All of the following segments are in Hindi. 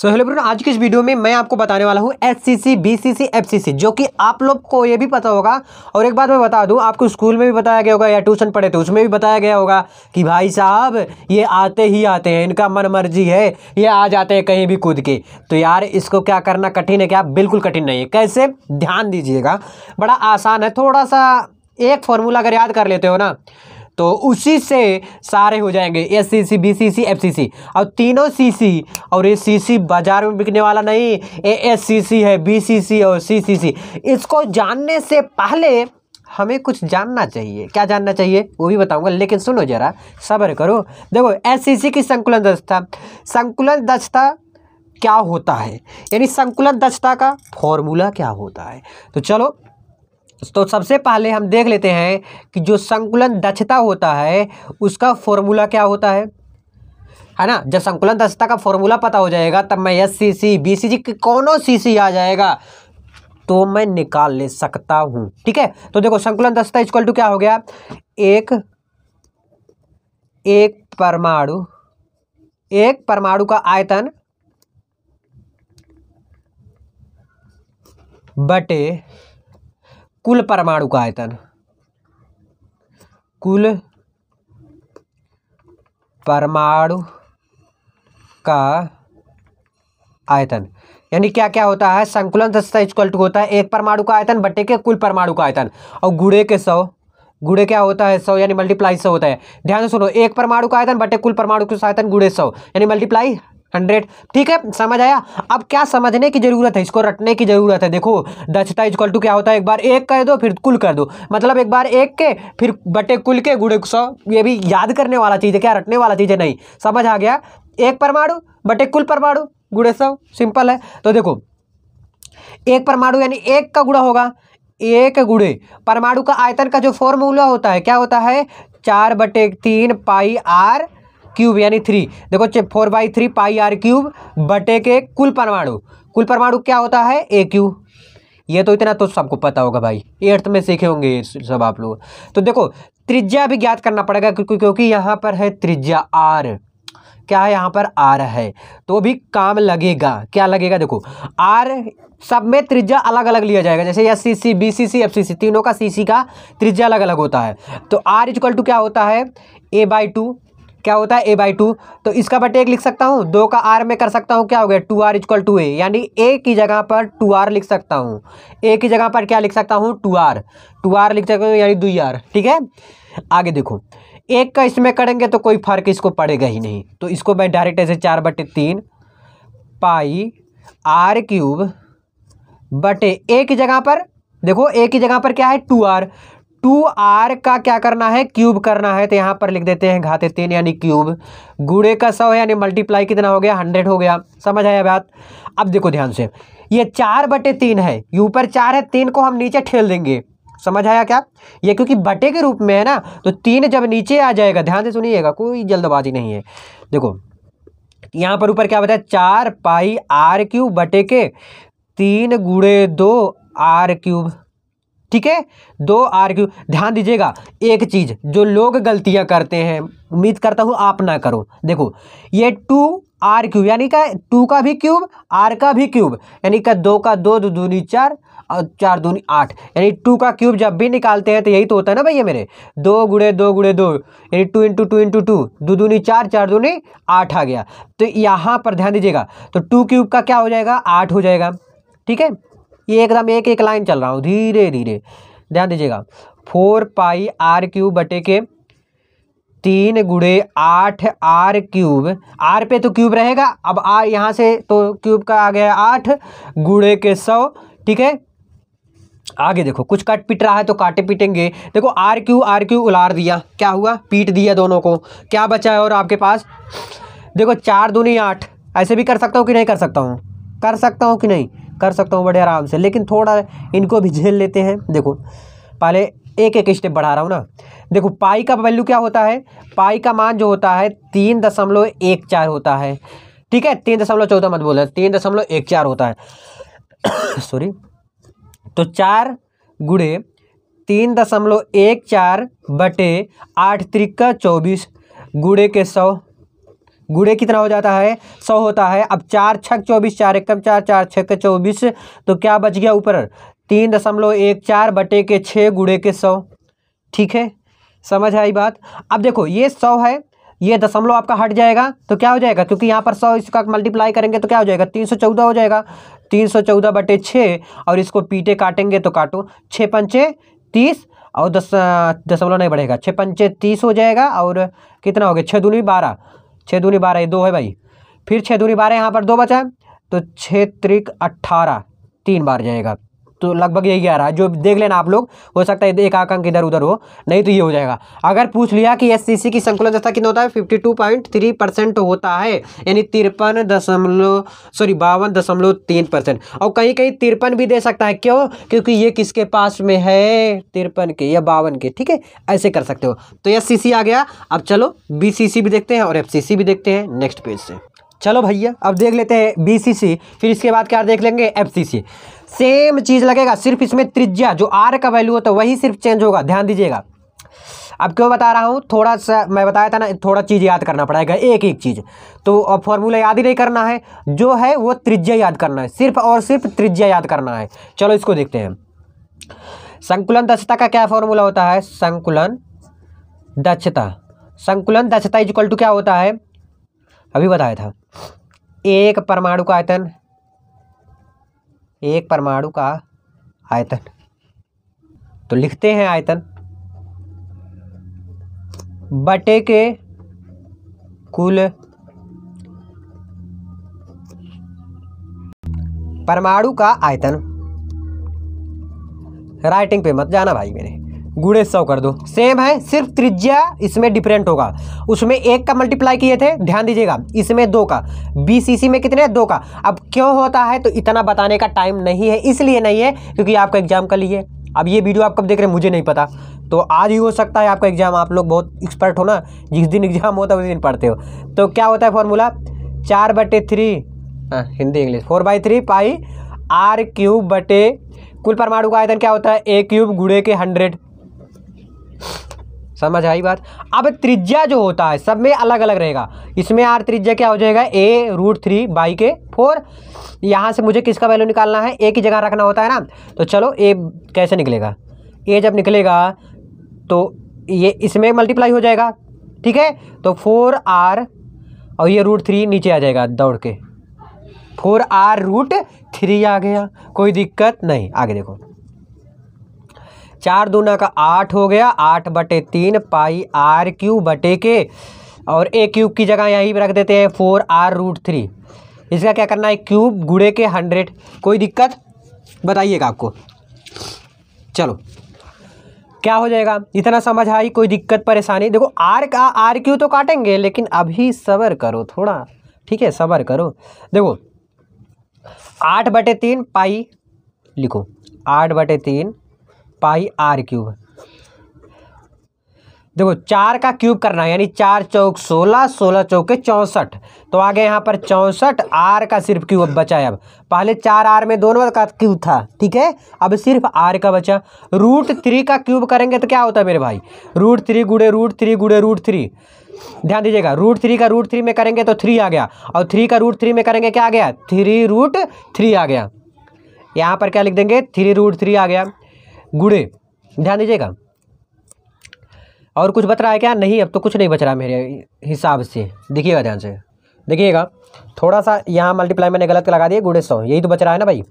सो हेलो फ्रेंड आज के इस वीडियो में मैं आपको बताने वाला हूँ S C C B C C F C C जो कि आप लोग को ये भी पता होगा और एक बात मैं बता दूँ आपको स्कूल में भी बताया गया होगा या ट्यूशन पढ़े तो उसमें भी बताया गया होगा कि भाई साहब ये आते ही आते हैं इनका मन मर्जी है ये आ जाते हैं कहीं भी कूद के तो यार इसको क्या करना कठिन है क्या बिल्कुल कठिन नहीं है कैसे ध्यान दीजिएगा बड़ा आसान है थोड़ा सा एक फॉर्मूला अगर याद कर लेते हो ना तो उसी से सारे हो जाएंगे S C C B C C F C C और तीनों सी सी और ये सी सी बाजार में बिकने वाला नहीं ए एस सी सी है बी सी सी और सी सी सी इसको जानने से पहले हमें कुछ जानना चाहिए क्या जानना चाहिए वो भी बताऊंगा लेकिन सुनो जरा सब्र करो देखो सी की संकुलन दक्षता संकुलन दक्षता क्या होता है यानी संकुलन दक्षता का फॉर्मूला क्या होता है तो चलो तो सबसे पहले हम देख लेते हैं कि जो संकुलन दक्षता होता है उसका फॉर्मूला क्या होता है है ना जब संकुलन दक्षता का फॉर्मूला पता हो जाएगा तब मैं एस सी सी बी सी जी कौनों सी सी आ जाएगा तो मैं निकाल ले सकता हूं ठीक है तो देखो संकुलन दक्षता इक्वल टू क्या हो गया एक एक परमाणु एक परमाणु का आयतन बटे कुल परमाणु का आयतन कुल परमाणु का आयतन यानी क्या क्या होता है संकुलन दस्ता इक्वल टू होता है एक परमाणु का आयतन बटे के कुल परमाणु का आयतन और गुड़े के सौ गुड़े क्या होता है सौ यानी मल्टीप्लाई सौ होता है ध्यान से सुनो एक परमाणु का आयतन बटे कुल परमाणु का आयतन गुड़े सौ यानी मल्टीप्लाई हंड्रेड ठीक है समझ आया अब क्या समझने की ज़रूरत है इसको रटने की ज़रूरत है देखो दक्षता इजक्वल टू क्या होता है एक बार एक कर दो फिर कुल कर दो मतलब एक बार एक के फिर बटे कुल के गुड़े सौ ये भी याद करने वाला चीज़ है क्या रटने वाला चीज़ है नहीं समझ आ गया एक परमाणु बटे कुल परमाणु गुड़े सौ सिंपल है तो देखो एक परमाणु यानी एक का गुड़ा होगा एक गुड़े परमाणु का आयतन का जो फॉर्मूला होता है क्या होता है चार बटे तीन पाई आर क्यूब यानी थ्री देखो four by three pi r cube बटे के कुल परमाणु कुल परमाणु क्या होता है ए क्यूब ये तो इतना तो सबको पता होगा भाई एट्थ में सीखे होंगे सब आप लोग तो देखो त्रिज्या भी ज्ञात करना पड़ेगा क्योंकि क्योंकि यहाँ पर है त्रिज्या आर क्या है यहाँ पर आर है तो भी काम लगेगा क्या लगेगा देखो आर सब में त्रिज्या अलग अलग लिया जाएगा जैसे S C C B C C F C C तीनों का सी सी का त्रिज्या अलग अलग होता है तो आर इजक्ल टू क्या होता है ए बाई टू क्या होता है ए बाई टू तो इसका बटे एक लिख सकता हूँ दो का आर में कर सकता हूँ क्या हो गया two r equal to a यानी ए की जगह पर टू आर लिख सकता हूँ ए की जगह पर क्या लिख सकता हूँ टू आर टू आर लिख सकता हूँ यानी दू आर e ठीक है आगे देखो एक का इसमें करेंगे तो कोई फर्क इसको पड़ेगा ही नहीं तो इसको मैं डायरेक्ट ऐसे चार बटे तीन पाई आर क्यूब बटे ए की जगह पर देखो ए की जगह पर क्या है टू आर टू आर का क्या करना है क्यूब करना है तो यहाँ पर लिख देते हैं घाते तीन यानी क्यूब गुड़े का सौ है यानी मल्टीप्लाई कितना हो गया हंड्रेड हो गया समझ आया बात अब देखो ध्यान से ये चार बटे तीन है ये ऊपर चार है तीन को हम नीचे ठेल देंगे समझ आया क्या ये क्योंकि बटे के रूप में है ना तो तीन जब नीचे आ जाएगा ध्यान से सुनिएगा कोई जल्दबाजी नहीं है देखो यहाँ पर ऊपर क्या बताया चार पाई आर क्यूब बटे के तीन गुड़े दो आर क्यूब ठीक है दो आर्ग्यू ध्यान दीजिएगा एक चीज़ जो लोग गलतियां करते हैं उम्मीद करता हूँ आप ना करो देखो ये टू आर क्यूब यानी का टू का भी क्यूब आर का भी क्यूब यानी का दो का दो दो दूनी चार और चार दूनी आठ यानी टू का क्यूब जब भी निकालते हैं तो यही तो होता है ना भैया मेरे दो गुड़े दो गुड़े दो यानी two into two into two दो दूनी चार चार दूनी आठ आ गया तो यहाँ पर ध्यान दीजिएगा तो टू क्यूब का क्या हो जाएगा आठ हो जाएगा ठीक है ये एकदम एक एक लाइन चल रहा हूँ धीरे धीरे ध्यान दीजिएगा फोर पाई आर क्यूब बटे के तीन गुड़े आठ आर क्यूब आर पे तो क्यूब रहेगा अब आर यहाँ से तो क्यूब का आ गया आठ गुड़े के सौ ठीक है आगे देखो कुछ कट पिट रहा है तो काटे पिटेंगे देखो आर क्यू आर क्यू उलार दिया क्या हुआ पीट दिया दोनों को क्या बचा है और आपके पास देखो चार दूनी आठ ऐसे भी कर सकता हूँ कि नहीं कर सकता हूँ कर सकता हूँ कि नहीं कर सकता हूँ बड़े आराम से लेकिन थोड़ा इनको भी झेल लेते हैं देखो पहले एक एक स्टेप बढ़ा रहा हूँ ना देखो पाई का वैल्यू क्या होता है पाई का मान जो होता है तीन दशमलव एक चार होता है ठीक है तीन दशमलव चौदह मत बोला तीन दशमलव एक चार होता है सॉरी तो चार गुड़े तीन दशमलव एक चार बटे आठ त्रिक्का चौबीस गुड़े के सौ गुड़े कितना हो जाता है सौ होता है अब चार छक चौबीस चार एकम चार चार छक चौबीस तो क्या बच गया ऊपर तीन दशमलव एक चार बटे के छः गुड़े के सौ ठीक है समझ आई बात अब देखो ये सौ है ये दशमलव आपका हट जाएगा तो क्या हो जाएगा क्योंकि यहाँ पर सौ इसका मल्टीप्लाई करेंगे तो क्या हो जाएगा तीन सौ चौदह हो जाएगा तीन सौ चौदह बटे छः और इसको पीटे काटेंगे तो काटो छः पंचे तीस और दस दशमलव नहीं बढ़ेगा छः पंचे तीस हो जाएगा और कितना हो गया छः दूनी बारह छः दूनी बारह दो है भाई फिर छः दूनी बारह यहाँ पर दो बचा तो छः त्रिक अट्ठारह तीन बार जाएगा तो लगभग यही आ रहा है जो देख लेना आप लोग हो सकता है एक आकंक इधर उधर हो नहीं तो ये हो जाएगा अगर पूछ लिया कि एस सी सी की संकुलन दक्षता कितना होता है fifty two point three percent होता है यानी तिरपन दशमलव सॉरी बावन दशमलव तीन परसेंट और कहीं कहीं तिरपन भी दे सकता है क्यों क्योंकि ये किसके पास में है तिरपन के या बावन के ठीक है ऐसे कर सकते हो तो एस सी सी आ गया अब चलो बी भी देखते हैं और एफ भी देखते हैं नेक्स्ट पेज से चलो भैया अब देख लेते हैं सी फिर इसके बाद क्या देख लेंगे सी सेम चीज़ लगेगा सिर्फ इसमें त्रिज्या जो आर का वैल्यू होता है वही सिर्फ चेंज होगा ध्यान दीजिएगा अब क्यों बता रहा हूँ थोड़ा सा मैं बताया था ना थोड़ा चीज़ याद करना पड़ेगा एक एक चीज़ तो अब फॉर्मूला याद ही नहीं करना है जो है वो त्रिज्या याद करना है सिर्फ और सिर्फ त्रिज्या याद करना है चलो इसको देखते हैं संकुलन दक्षता का क्या फॉर्मूला होता है संकुलन दक्षता संकुलन दक्षता इज्कल टू क्या होता है अभी बताया था एक परमाणु का आयतन एक परमाणु का आयतन तो लिखते हैं आयतन बटे के कुल परमाणु का आयतन राइटिंग पे मत जाना भाई मेरे गुड़े सौ कर दो सेम है सिर्फ त्रिज्या इसमें डिफरेंट होगा उसमें एक का मल्टीप्लाई किए थे ध्यान दीजिएगा इसमें दो का बीसीसी में कितने दो का अब क्यों होता है तो इतना बताने का टाइम नहीं है इसलिए नहीं है क्योंकि आपका एग्जाम का लिए अब ये वीडियो आप कब देख रहे हैं मुझे नहीं पता तो आज ही हो सकता है आपका एग्ज़ाम आप लोग बहुत एक्सपर्ट हो ना जिस दिन एग्ज़ाम होता है उस दिन पढ़ते हो तो क्या होता है फॉर्मूला चार बटे थ्री हाँ, Hindi English four by three pi r cube बटे कुल परमाणु का आयतन क्या होता है ए क्यूब गुड़े के हंड्रेड समझ आई बात अब त्रिज्या जो होता है सब में अलग अलग रहेगा इसमें आर त्रिज्या क्या हो जाएगा ए रूट थ्री बाई के फोर यहाँ से मुझे किसका वैल्यू निकालना है ए की जगह रखना होता है ना तो चलो ए कैसे निकलेगा ए जब निकलेगा तो ये इसमें मल्टीप्लाई हो जाएगा ठीक है तो फोर आर और ये रूट थ्री नीचे आ जाएगा दौड़ के फोर आर रूट थ्री आ गया कोई दिक्कत नहीं आगे देखो चार दूना का आठ हो गया आठ बटे तीन पाई आर क्यू बटे के और ए क्यूब की जगह यहीं पर रख देते हैं फोर आर रूट थ्री इसका क्या करना है क्यूब गुड़े के हंड्रेड कोई दिक्कत बताइएगा आपको चलो क्या हो जाएगा इतना समझ आई कोई दिक्कत परेशानी देखो आर का आर क्यू तो काटेंगे लेकिन अभी सबर करो थोड़ा ठीक है सबर करो देखो आठ बटे तीन पाई लिखो आठ बटे तीन पाई आर क्यूब देखो चार का क्यूब करना है यानी चार चौक सोलह सोलह चौके चौंसठ तो आगे यहाँ पर चौंसठ आर का सिर्फ क्यूब बचा है अब पहले चार आर में दोनों का क्यूब था ठीक है अब सिर्फ आर का बचा रूट थ्री का क्यूब करेंगे तो क्या होता है मेरे भाई रूट थ्री गुड़े रूट थ्री गुड़े रूट थ्री ध्यान दीजिएगा रूट थ्री का रूट थ्री में करेंगे तो थ्री आ गया और थ्री का रूट थ्री में करेंगे क्या आ गया थ्री रूट थ्री आ गया यहाँ पर क्या लिख देंगे थ्री रूट थ्री आ गया गुड़े ध्यान दीजिएगा और कुछ बच रहा है क्या नहीं अब तो कुछ नहीं बच रहा मेरे हिसाब से देखिएगा ध्यान से देखिएगा थोड़ा सा यहाँ मल्टीप्लाई मैंने गलत लगा दिया गुड़े सौ यही तो बच रहा है ना भाई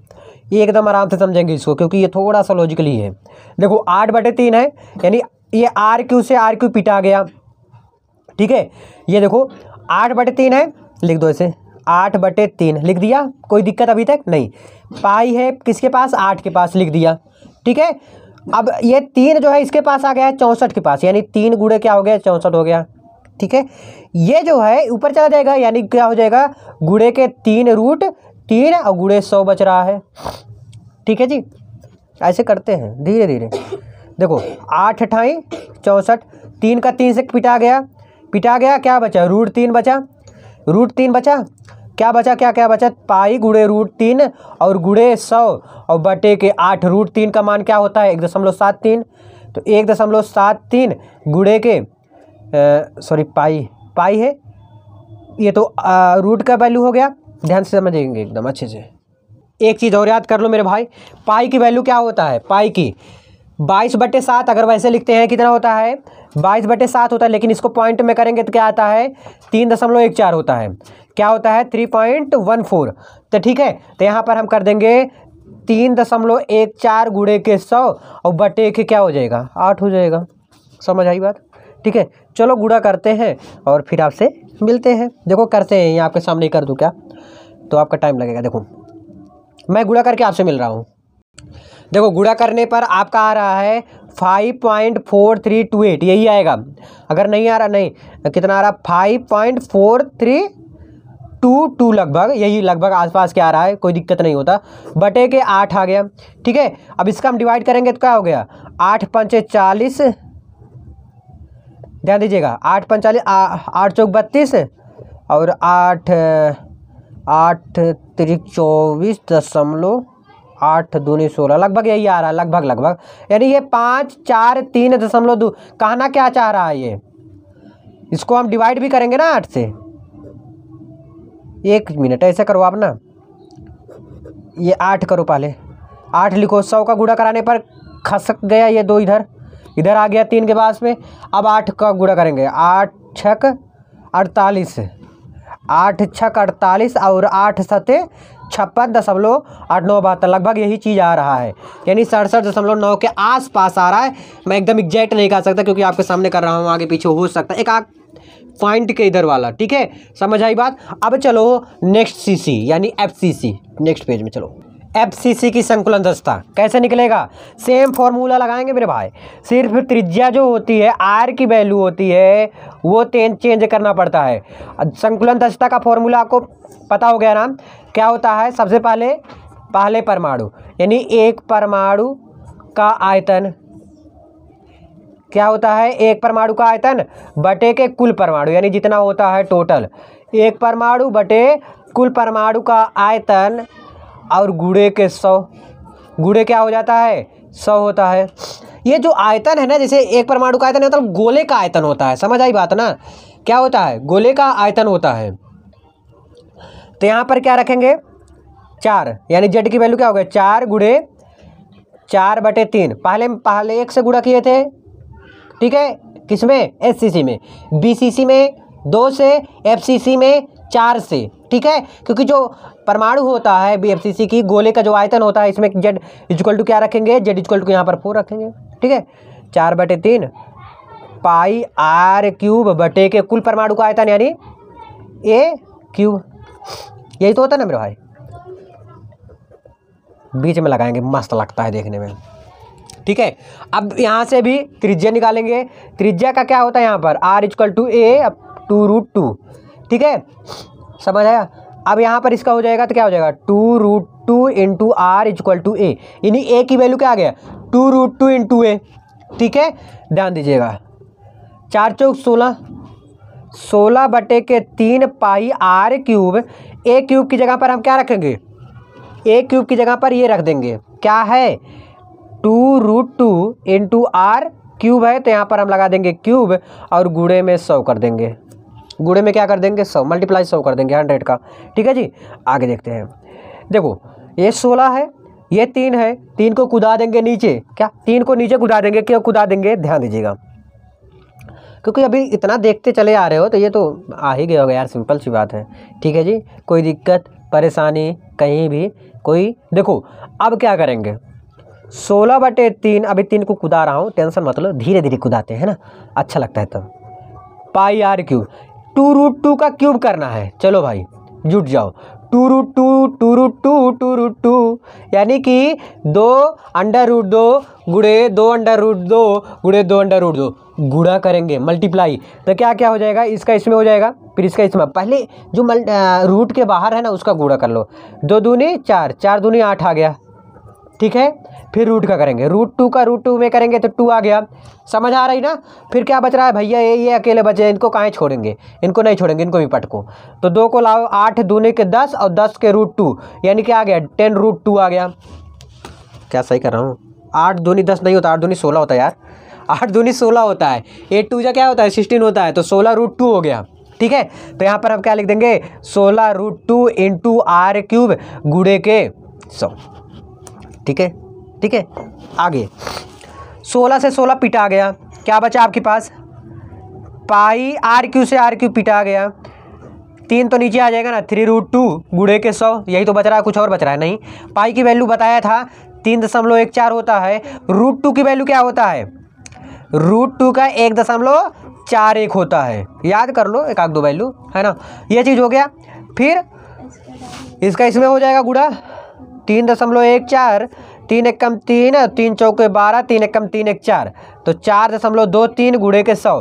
ये एकदम आराम से समझेंगे इसको क्योंकि ये थोड़ा सा लॉजिकली है देखो आठ बटे तीन है यानी ये आर क्यू से आर क्यू पिटा गया ठीक है ये देखो आठ बटे तीन है लिख दो इसे आठ बटे तीन लिख दिया कोई दिक्कत अभी तक नहीं पाई है किसके पास आठ के पास लिख दिया ठीक है अब ये तीन जो है इसके पास आ गया है चौंसठ के पास यानी तीन गुड़े क्या हो गया चौंसठ हो गया ठीक है ये जो है ऊपर चला जाएगा यानी क्या हो जाएगा गुड़े के तीन रूट तीन और गुड़े सौ बच रहा है ठीक है जी ऐसे करते हैं धीरे धीरे देखो आठ अठाई चौंसठ तीन का तीन से पिटा गया पिटा गया क्या बचा रूट तीन बचा रूट तीन बचा क्या बचा क्या क्या बचा पाई गुड़े रूट तीन और गुड़े सौ और बटे के आठ रूट तीन का मान क्या होता है एक दशमलव सात तीन तो एक दशमलव सात तीन गुड़े के सॉरी पाई पाई है ये तो आ, रूट का वैल्यू हो गया ध्यान से समझेंगे एकदम अच्छे से एक चीज़ और याद कर लो मेरे भाई पाई की वैल्यू क्या होता है पाई की बाईस बटे सात अगर वैसे लिखते हैं कितना होता है बाईस बटे सात होता है लेकिन इसको पॉइंट में करेंगे तो क्या आता है तीन दशमलव एक चार होता है क्या होता है थ्री पॉइंट वन फोर तो ठीक है तो यहाँ पर हम कर देंगे तीन दशमलव एक चार गुड़े के सौ और बटे के क्या हो जाएगा आठ हो जाएगा समझ आई बात ठीक है चलो गुड़ा करते हैं और फिर आपसे मिलते हैं देखो करते हैं यहाँ आपके सामने ही कर दूँ क्या तो आपका टाइम लगेगा देखो मैं गुड़ा करके आपसे मिल रहा हूँ देखो गुड़ा करने पर आपका आ रहा है five point four three two eight यही आएगा अगर नहीं आ रहा नहीं कितना आ रहा five point four three two two लगभग यही लगभग आसपास क्या आ रहा है कोई दिक्कत नहीं होता बटे के आठ आ गया ठीक है अब इसका हम डिवाइड करेंगे तो क्या हो गया आठ पंचे चालीस ध्यान दीजिएगा आठ पंचालीस आठ चौक बत्तीस और आठ आठ त्रिक चौबीस दशमलव आठ दूनी सोलह लगभग यही आ रहा है लगभग लगभग यानी ये पाँच चार तीन दशमलव दो कहना क्या चाह रहा है ये इसको हम डिवाइड भी करेंगे ना आठ से एक मिनट ऐसे करो आप ना ये आठ करो पहले आठ लिखो सौ का गुड़ा कराने पर खसक गया ये दो इधर इधर आ गया तीन के पास में अब आठ का गुड़ा करेंगे आठ छक अड़तालीस आठ छक अड़तालीस और आठ सते छप्पन दशमलव आठ नौ बहत्तर लगभग यही चीज़ आ रहा है यानी सड़सठ दशमलव नौ के आसपास आ रहा है मैं एकदम एग्जैक्ट नहीं कह सकता क्योंकि आपके सामने कर रहा हूँ आगे पीछे हो सकता है एक आग पॉइंट के इधर वाला ठीक है समझ आई बात अब चलो नेक्स्ट सी यानी सी नेक्स्ट पेज में चलो एफसीसी की संकुलन दशता कैसे निकलेगा सेम फॉर्मूला लगाएंगे मेरे भाई सिर्फ त्रिज्या जो होती है आर की वैल्यू होती है वो तेन चेंज करना पड़ता है संकुलन दस्ता का फॉर्मूला आपको पता हो गया ना क्या होता है सबसे पहले पहले परमाणु यानी एक परमाणु का आयतन क्या होता है एक परमाणु का आयतन बटे के कुल परमाणु यानी जितना होता है टोटल एक परमाणु बटे कुल परमाणु का आयतन और गुड़े के सौ गुड़े क्या हो जाता है सौ होता है ये जो आयतन है ना जैसे एक परमाणु का आयतन है मतलब गोले का आयतन होता है समझ आई बात ना क्या होता है गोले का आयतन होता है तो यहाँ पर क्या रखेंगे चार यानी जेड की वैल्यू क्या हो गया चार गुड़े चार बटे तीन पहले पहले एक से गुड़ा किए थे ठीक है किस में एस में बी में दो से एफ में चार से ठीक है क्योंकि जो परमाणु होता है बी की गोले का जो आयतन होता है इसमें जेड इजक्वल टू क्या रखेंगे जेड इजक्वल टू यहाँ पर फोर रखेंगे ठीक है चार बटे तीन पाई आर क्यूब बटे के कुल परमाणु का आयतन यानी ए क्यूब यही तो होता है ना मेरे भाई बीच में लगाएंगे मस्त लगता है देखने में ठीक है अब यहाँ से भी त्रिज्या निकालेंगे त्रिज्या का क्या होता है यहाँ पर r equal to a two root two ठीक है समझ आया अब यहाँ पर इसका हो जाएगा तो क्या हो जाएगा two root two into r equal to a यानी ए की वैल्यू क्या आ गया two root two into a ठीक है ध्यान दीजिएगा चार चौक सोलह सोलह बटे के तीन pi r cube a cube की जगह पर हम क्या रखेंगे ए क्यूब की जगह पर ये रख देंगे क्या है two root two into r cube है तो यहाँ पर हम लगा देंगे क्यूब और गुड़े में सौ कर देंगे गुड़े में क्या कर देंगे सौ मल्टीप्लाई सौ कर देंगे हंड्रेड का ठीक है जी आगे देखते हैं देखो ये सोलह है ये तीन है तीन को कुदा देंगे नीचे क्या तीन को नीचे कुदा देंगे क्यों कुदा देंगे ध्यान दीजिएगा क्योंकि अभी इतना देखते चले आ रहे हो तो ये तो आ ही गया होगा यार सिंपल सी बात है ठीक है जी कोई दिक्कत परेशानी कहीं भी कोई देखो अब क्या करेंगे सोलह बटे तीन अभी तीन को कुदा रहा हूँ टेंशन मतलब धीरे धीरे कुदाते हैं ना अच्छा लगता है तब pi r cube two root two का क्यूब करना है चलो भाई जुट जाओ two root two two root two two root two यानी कि दो अंडर रूट दो गुड़े दो अंडर रूट दो गुड़े दो अंडर रूट दो गुड़ा करेंगे मल्टीप्लाई तो क्या क्या हो जाएगा इसका इसमें हो जाएगा फिर इसका इसमें पहले जो मल्ट रूट के बाहर है ना उसका गुड़ा कर लो दो दूनी चार चार दूनी आठ आ गया ठीक है फिर रूट का करेंगे रूट टू का रूट टू में करेंगे तो टू आ गया समझ आ रही ना फिर क्या बच रहा है भैया ये ये अकेले बचे हैं इनको कहाँ छोड़ेंगे इनको नहीं छोड़ेंगे इनको भी पटको तो दो को लाओ आठ दूने के दस और दस के रूट टू यानी कि आ गया टेन रूट टू आ गया क्या सही कर रहा हूँ आठ दूनी दस नहीं होता आठ दूनी सोलह होता है यार आठ दूनी सोलह होता है एट टू जो क्या होता है सिक्सटीन होता है तो सोलह रूट टू हो गया ठीक है तो यहाँ पर हम क्या लिख देंगे सोलह root two into r cube गुड़े के सौ ठीक है ठीक है आगे सोलह से सोलह पिटा आ गया क्या बचा आपके पास पाई आर क्यू से आर क्यू पिटा गया तीन तो नीचे आ जाएगा ना थ्री रूट टू गुड़े के सौ यही तो बच रहा है कुछ और बच रहा है नहीं पाई की वैल्यू बताया था तीन दशमलव एक चार होता है रूट टू की वैल्यू क्या होता है रूट टू का एक दशमलव चार एक होता है याद कर लो एक आध दो वैल्यू है ना ये चीज़ हो गया फिर इसका इसमें हो जाएगा गुड़ा तीन दशमलव एक चार तीन एकम तीन तीन चौके बारह तीन एकम तीन एक चार तो चार दशमलव दो तीन गुड़े के सौ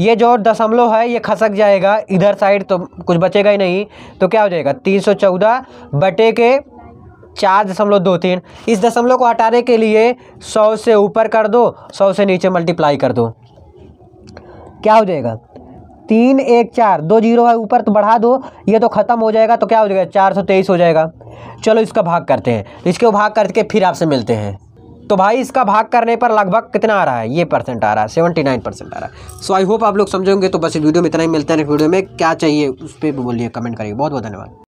ये जो दशमलव है ये खसक जाएगा इधर साइड तो कुछ बचेगा ही नहीं तो क्या हो जाएगा तीन सौ चौदह बटे के चार दशमलव दो तीन इस दशमलव को हटाने के लिए सौ से ऊपर कर दो सौ से नीचे मल्टीप्लाई कर दो क्या हो जाएगा तीन एक चार दो जीरो है ऊपर तो बढ़ा दो ये तो ख़त्म हो जाएगा तो क्या हो जाएगा चार सौ तेईस हो जाएगा चलो इसका भाग करते हैं इसके भाग करके फिर आपसे मिलते हैं तो भाई इसका भाग करने पर लगभग कितना आ रहा है ये परसेंट आ रहा है सेवेंटी नाइन परसेंट आ रहा है सो आई होप आप लोग समझोगे तो बस इस वीडियो में इतना ही मिलता है इस वीडियो में क्या चाहिए उस पर बोलिए कमेंट करिए बहुत बहुत धन्यवाद